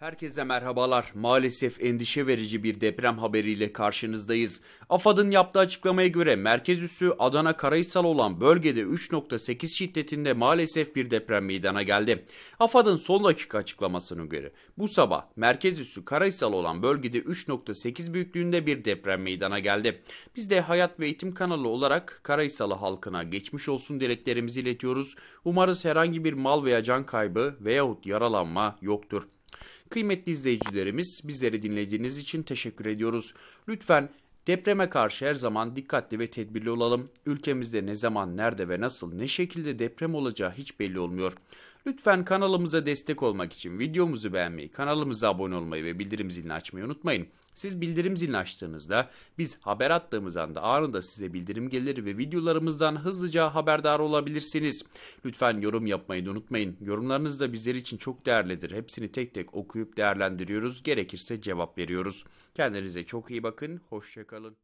Herkese merhabalar. Maalesef endişe verici bir deprem haberiyle karşınızdayız. AFAD'ın yaptığı açıklamaya göre merkez üssü Adana Karahisar olan bölgede 3.8 şiddetinde maalesef bir deprem meydana geldi. AFAD'ın son dakika açıklamasına göre bu sabah merkez üssü Karahisar olan bölgede 3.8 büyüklüğünde bir deprem meydana geldi. Biz de Hayat ve Eğitim kanalı olarak Karahisarlı halkına geçmiş olsun dileklerimizi iletiyoruz. Umarız herhangi bir mal veya can kaybı veyahut yaralanma yoktur. Kıymetli izleyicilerimiz bizleri dinlediğiniz için teşekkür ediyoruz. Lütfen Depreme karşı her zaman dikkatli ve tedbirli olalım. Ülkemizde ne zaman, nerede ve nasıl, ne şekilde deprem olacağı hiç belli olmuyor. Lütfen kanalımıza destek olmak için videomuzu beğenmeyi, kanalımıza abone olmayı ve bildirim zilini açmayı unutmayın. Siz bildirim zilini açtığınızda biz haber attığımız anda anında size bildirim gelir ve videolarımızdan hızlıca haberdar olabilirsiniz. Lütfen yorum yapmayı da unutmayın. Yorumlarınız da bizler için çok değerlidir. Hepsini tek tek okuyup değerlendiriyoruz. Gerekirse cevap veriyoruz. Kendinize çok iyi bakın. Hoşçakalın. Ellen